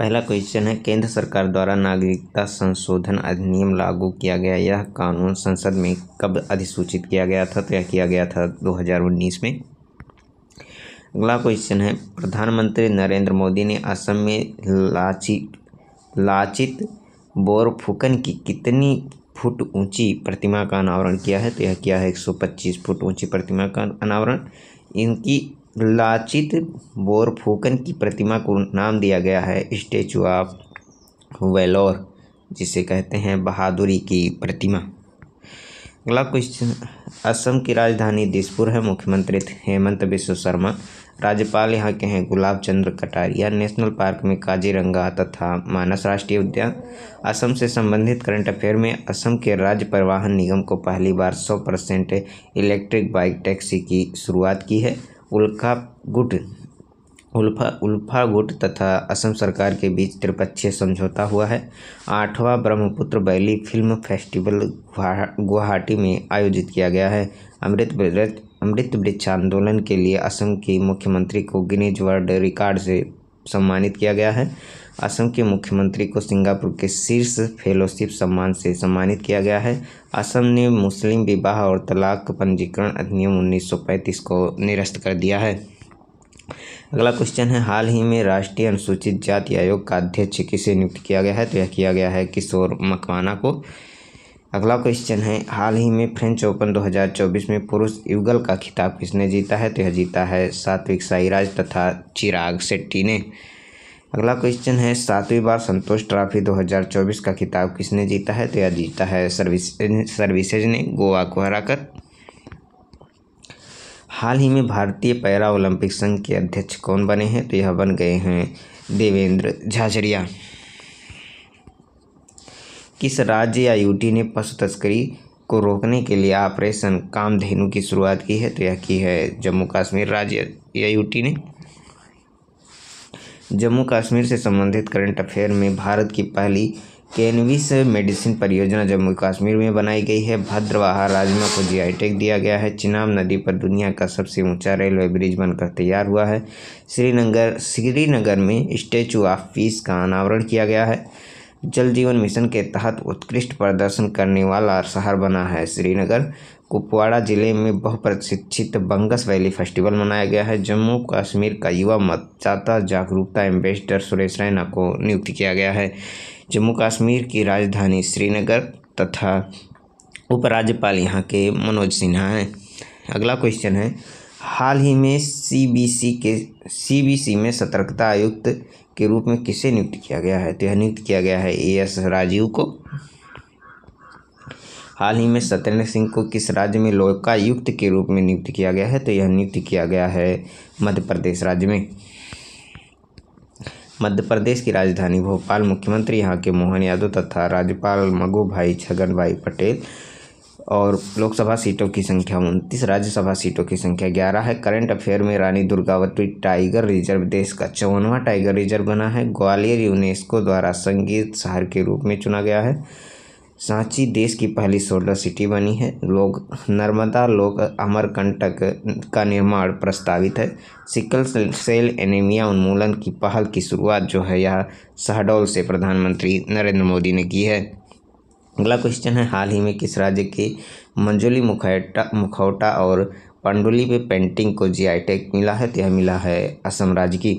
पहला क्वेश्चन है केंद्र सरकार द्वारा नागरिकता संशोधन अधिनियम लागू किया गया यह कानून संसद में कब अधिसूचित किया गया था तो यह किया गया था 2019 में अगला क्वेश्चन है प्रधानमंत्री नरेंद्र मोदी ने असम में लाची लाचित बोरफुकन की कितनी फुट ऊंची प्रतिमा का अनावरण किया है तो यह किया है 125 फुट ऊंची प्रतिमा का अनावरण इनकी लाचित बोरफुकन की प्रतिमा को नाम दिया गया है स्टेचू ऑफ वेलोर जिसे कहते हैं बहादुरी की प्रतिमा अगला क्वेश्चन असम की राजधानी दिसपुर है मुख्यमंत्री हेमंत बिश्व शर्मा राज्यपाल यहाँ के हैं गुलाब चंद्र कटारिया नेशनल पार्क में काजीरंगा तथा मानस राष्ट्रीय उद्यान असम से संबंधित करंट अफेयर में असम के राज्य परिवहन निगम को पहली बार 100 परसेंट इलेक्ट्रिक बाइक टैक्सी की शुरुआत की है उल्फा गुट उल्फा उल्फा गुट तथा असम सरकार के बीच त्रिपक्षीय समझौता हुआ है आठवां Brahmaputra valley film festival Guwahati में आयोजित किया गया है अमृत अमृत वृक्ष आंदोलन के लिए असम के मुख्यमंत्री को गिनीज वर्ल्ड रिकॉर्ड से सम्मानित किया गया है असम के मुख्यमंत्री को सिंगापुर के शीर्ष फेलोशिप सम्मान से सम्मानित किया गया है असम ने मुस्लिम विवाह और तलाक पंजीकरण अधिनियम 1935 को निरस्त कर दिया है अगला क्वेश्चन है हाल ही में राष्ट्रीय अनुसूचित जाति आयोग का अध्यक्ष किसे नियुक्त किया गया है तो यह किया गया है किशोर मकवाना को अगला क्वेश्चन है हाल ही में फ्रेंच ओपन 2024 में पुरुष युगल का खिताब किसने जीता है तो यह जीता है सात्विक साईराज तथा चिराग शेट्टी ने अगला क्वेश्चन है सातवीं बार संतोष ट्रॉफी 2024 का खिताब किसने जीता है तो यह जीता है सर्विस सर्विसेज ने गोवा को हराकर हाल ही में भारतीय पैरा ओलंपिक संघ के अध्यक्ष कौन बने हैं तो यह बन गए हैं देवेंद्र झाझरिया किस राज्य या यूटी ने पशु तस्करी को रोकने के लिए ऑपरेशन कामधेनु की शुरुआत की है तो यह की है जम्मू कश्मीर राज्य या यूटी ने जम्मू कश्मीर से संबंधित करंट अफेयर में भारत की पहली कैनविस मेडिसिन परियोजना जम्मू कश्मीर में बनाई गई है भद्रवाहा राजमा को जी टेक दिया गया है चिनाब नदी पर दुनिया का सबसे ऊंचा रेलवे ब्रिज बनकर तैयार हुआ है श्रीनगर श्रीनगर में स्टैचू ऑफ पीस का अनावरण किया गया है जल जीवन मिशन के तहत उत्कृष्ट प्रदर्शन करने वाला शहर बना है श्रीनगर कुपवाड़ा जिले में बहुप्रशिक्षित बंगस वैली फेस्टिवल मनाया गया है जम्मू कश्मीर का युवा मतदाता जागरूकता एम्बेसडर सुरेश रैना को नियुक्त किया गया है जम्मू कश्मीर की राजधानी श्रीनगर तथा उपराज्यपाल यहाँ के मनोज सिन्हा हैं अगला क्वेश्चन है हाल ही में सीबीसी के सीबीसी में सतर्कता आयुक्त के रूप में किसे नियुक्त किया गया है तो यह नियुक्त किया गया है ए एस राजीव को हाल ही में सत्येंद्र सिंह को किस राज्य में लोकायुक्त के रूप में नियुक्त किया गया है तो यह नियुक्त किया गया है मध्य प्रदेश राज्य में मध्य प्रदेश की राजधानी भोपाल मुख्यमंत्री यहाँ के मोहन यादव तथा राज्यपाल मगो भाई छगन भाई पटेल और लोकसभा सीटों की संख्या उनतीस राज्यसभा सीटों की संख्या ग्यारह है करंट अफेयर में रानी दुर्गावती टाइगर रिजर्व देश का चौवनवा टाइगर रिजर्व बना है ग्वालियर यूनेस्को द्वारा संगीत शहर के रूप में चुना गया है सांची देश की पहली सोलर सिटी बनी है लोग नर्मदा लोक अमरकंटक का निर्माण प्रस्तावित है सिकल सेल एनीमिया उन्मूलन की पहल की शुरुआत जो है यह शहडोल से प्रधानमंत्री नरेंद्र मोदी ने की है अगला क्वेश्चन है हाल ही में किस राज्य के मंजुली मुखौटा मुखौटा और पे पेंटिंग को आई टैग मिला है तो यह मिला है असम राज्य की